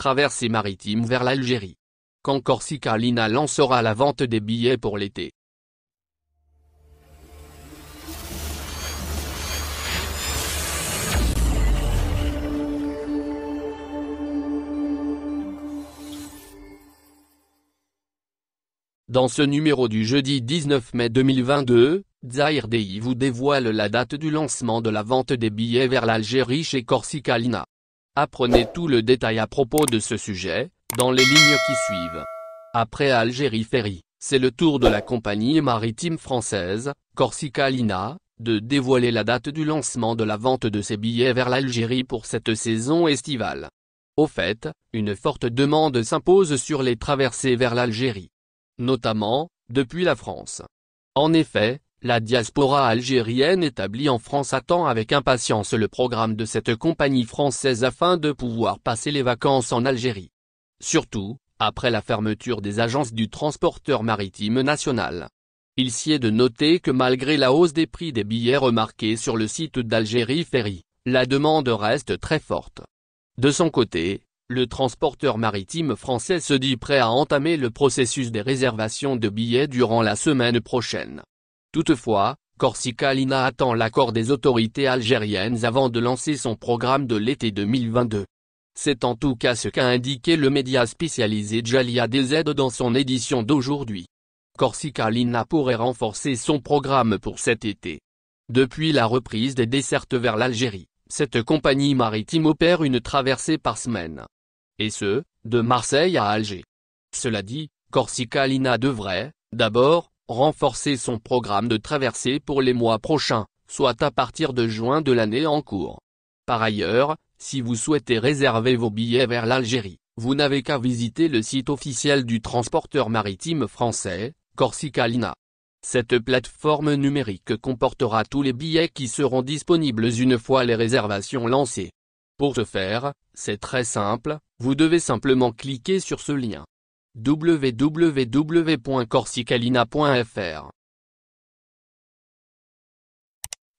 traversée maritime vers l'Algérie. Quand Corsica Lina lancera la vente des billets pour l'été. Dans ce numéro du jeudi 19 mai 2022, Zahir Dei vous dévoile la date du lancement de la vente des billets vers l'Algérie chez Corsica Lina. Apprenez tout le détail à propos de ce sujet, dans les lignes qui suivent. Après Algérie Ferry, c'est le tour de la compagnie maritime française, Corsica Lina, de dévoiler la date du lancement de la vente de ses billets vers l'Algérie pour cette saison estivale. Au fait, une forte demande s'impose sur les traversées vers l'Algérie. Notamment, depuis la France. En effet, la diaspora algérienne établie en France attend avec impatience le programme de cette compagnie française afin de pouvoir passer les vacances en Algérie. Surtout, après la fermeture des agences du transporteur maritime national. Il s'y est de noter que malgré la hausse des prix des billets remarqués sur le site d'Algérie Ferry, la demande reste très forte. De son côté, le transporteur maritime français se dit prêt à entamer le processus des réservations de billets durant la semaine prochaine. Toutefois, Corsica-Lina attend l'accord des autorités algériennes avant de lancer son programme de l'été 2022. C'est en tout cas ce qu'a indiqué le média spécialisé Jalia DZ dans son édition d'aujourd'hui. Corsica Lina pourrait renforcer son programme pour cet été. Depuis la reprise des dessertes vers l'Algérie, cette compagnie maritime opère une traversée par semaine. Et ce, de Marseille à Alger. Cela dit, Corsica Lina devrait, d'abord, renforcer son programme de traversée pour les mois prochains, soit à partir de juin de l'année en cours. Par ailleurs, si vous souhaitez réserver vos billets vers l'Algérie, vous n'avez qu'à visiter le site officiel du transporteur maritime français, Corsica Lina. Cette plateforme numérique comportera tous les billets qui seront disponibles une fois les réservations lancées. Pour ce faire, c'est très simple, vous devez simplement cliquer sur ce lien www.corsicalina.fr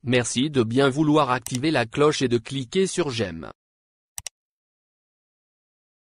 Merci de bien vouloir activer la cloche et de cliquer sur j'aime.